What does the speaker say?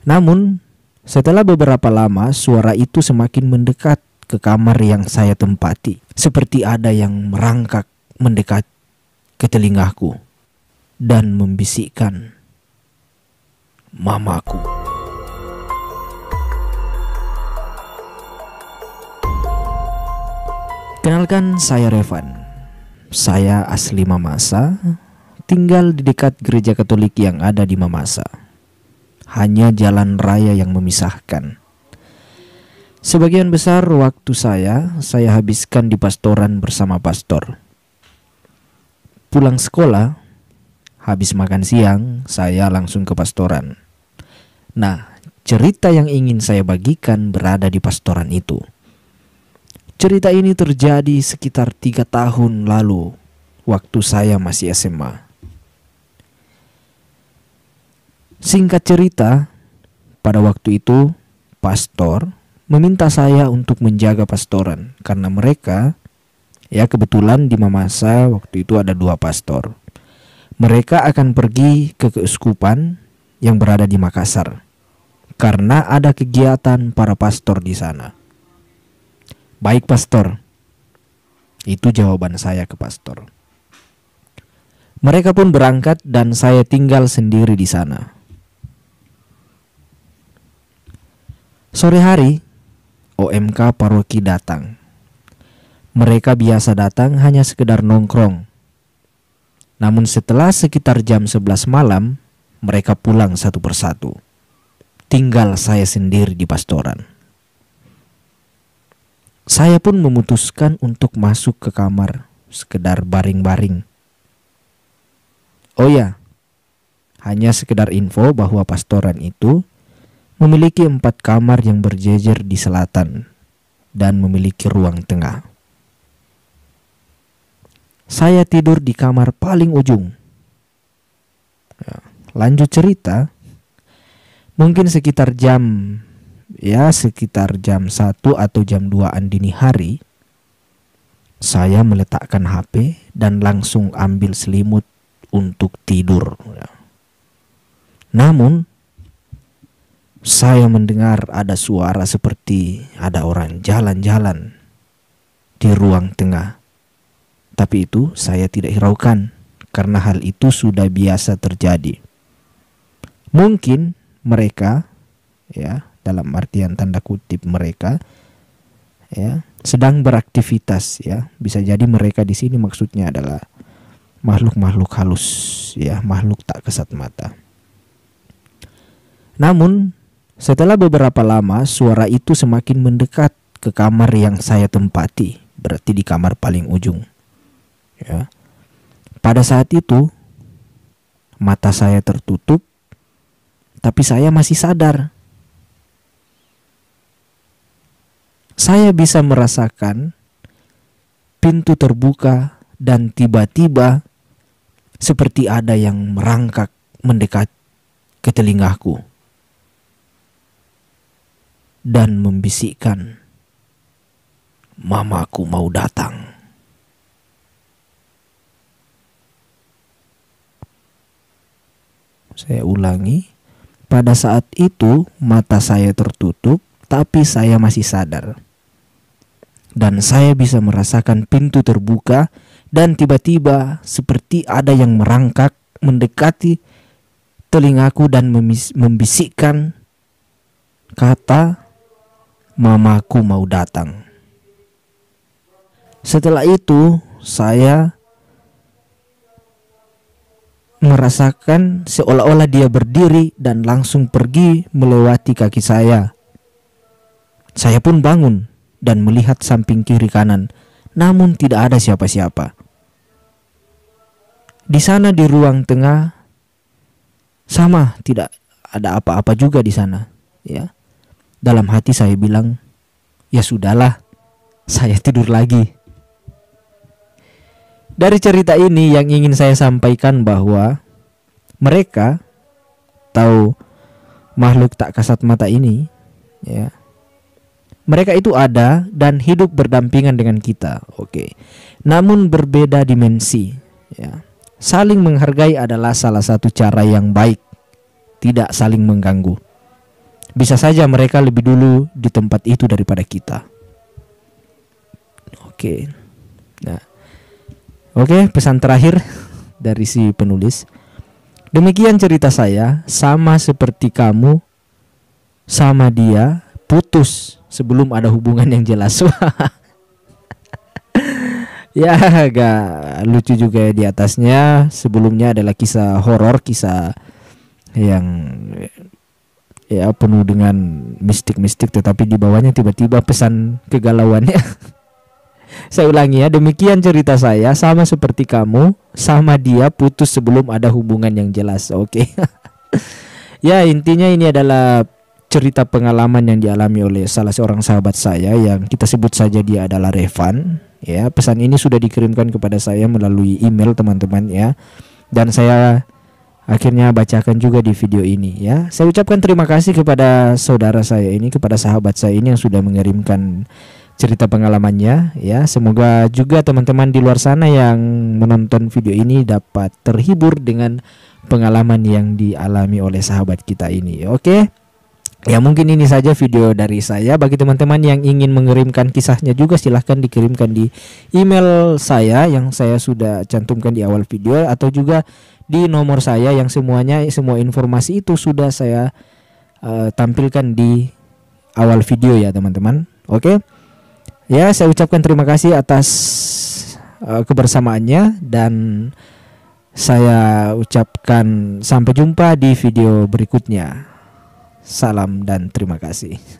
Namun, setelah beberapa lama suara itu semakin mendekat ke kamar yang saya tempati, seperti ada yang merangkak mendekat ke telingaku dan membisikkan, "Mamaku." Kenalkan saya Revan. Saya asli Mamasa, tinggal di dekat gereja Katolik yang ada di Mamasa hanya jalan raya yang memisahkan. Sebagian besar waktu saya, saya habiskan di pastoran bersama pastor. Pulang sekolah, habis makan siang, saya langsung ke pastoran. Nah, cerita yang ingin saya bagikan berada di pastoran itu. Cerita ini terjadi sekitar tiga tahun lalu, waktu saya masih SMA. Singkat cerita, pada waktu itu pastor meminta saya untuk menjaga pastoran karena mereka ya kebetulan di Mamasa waktu itu ada dua pastor. Mereka akan pergi ke keuskupan yang berada di Makassar karena ada kegiatan para pastor di sana. Baik pastor. Itu jawaban saya ke pastor. Mereka pun berangkat dan saya tinggal sendiri di sana Sore hari, OMK paroki datang. Mereka biasa datang hanya sekedar nongkrong. Namun setelah sekitar jam 11 malam, mereka pulang satu persatu. Tinggal saya sendiri di pastoran. Saya pun memutuskan untuk masuk ke kamar sekedar baring-baring. Oh ya, hanya sekedar info bahwa pastoran itu memiliki empat kamar yang berjejer di selatan dan memiliki ruang tengah. Saya tidur di kamar paling ujung. Ya, lanjut cerita, mungkin sekitar jam ya sekitar jam 1 atau jam dua an dini hari saya meletakkan HP dan langsung ambil selimut untuk tidur. Ya. Namun saya mendengar ada suara seperti ada orang jalan-jalan di ruang tengah. Tapi itu saya tidak hiraukan karena hal itu sudah biasa terjadi. Mungkin mereka ya, dalam artian tanda kutip mereka ya, sedang beraktivitas ya. Bisa jadi mereka di sini maksudnya adalah makhluk-makhluk halus ya, makhluk tak kesat mata. Namun setelah beberapa lama, suara itu semakin mendekat ke kamar yang saya tempati, berarti di kamar paling ujung. Ya. Pada saat itu, mata saya tertutup, tapi saya masih sadar. Saya bisa merasakan pintu terbuka dan tiba-tiba seperti ada yang merangkak mendekat ke telingaku dan membisikkan, "Mamaku mau datang." Saya ulangi, pada saat itu mata saya tertutup, tapi saya masih sadar. Dan saya bisa merasakan pintu terbuka dan tiba-tiba seperti ada yang merangkak mendekati telingaku dan membisikkan kata mamaku mau datang. Setelah itu, saya merasakan seolah-olah dia berdiri dan langsung pergi melewati kaki saya. Saya pun bangun dan melihat samping kiri kanan, namun tidak ada siapa-siapa. Di sana di ruang tengah sama tidak ada apa-apa juga di sana, ya. Dalam hati saya bilang, ya sudahlah, saya tidur lagi. Dari cerita ini yang ingin saya sampaikan bahwa mereka tahu makhluk tak kasat mata ini, ya. Mereka itu ada dan hidup berdampingan dengan kita, oke. Namun berbeda dimensi, ya. Saling menghargai adalah salah satu cara yang baik, tidak saling mengganggu. Bisa saja mereka lebih dulu di tempat itu daripada kita. Oke. Nah. Oke, pesan terakhir dari si penulis. Demikian cerita saya, sama seperti kamu sama dia putus sebelum ada hubungan yang jelas. ya agak lucu juga ya di atasnya. Sebelumnya adalah kisah horor, kisah yang ya penuh dengan mistik-mistik tetapi di bawahnya tiba-tiba pesan kegalauannya. saya ulangi ya, demikian cerita saya sama seperti kamu, sama dia putus sebelum ada hubungan yang jelas. Oke. Okay. ya, intinya ini adalah cerita pengalaman yang dialami oleh salah seorang sahabat saya yang kita sebut saja dia adalah Revan. Ya, pesan ini sudah dikirimkan kepada saya melalui email teman-teman ya. Dan saya akhirnya bacakan juga di video ini ya. Saya ucapkan terima kasih kepada saudara saya ini, kepada sahabat saya ini yang sudah mengirimkan cerita pengalamannya ya. Semoga juga teman-teman di luar sana yang menonton video ini dapat terhibur dengan pengalaman yang dialami oleh sahabat kita ini. Oke. Ya mungkin ini saja video dari saya Bagi teman-teman yang ingin mengirimkan kisahnya juga silahkan dikirimkan di email saya Yang saya sudah cantumkan di awal video Atau juga di nomor saya yang semuanya semua informasi itu sudah saya uh, tampilkan di awal video ya teman-teman Oke okay? Ya saya ucapkan terima kasih atas uh, kebersamaannya Dan saya ucapkan sampai jumpa di video berikutnya Salam dan terima kasih.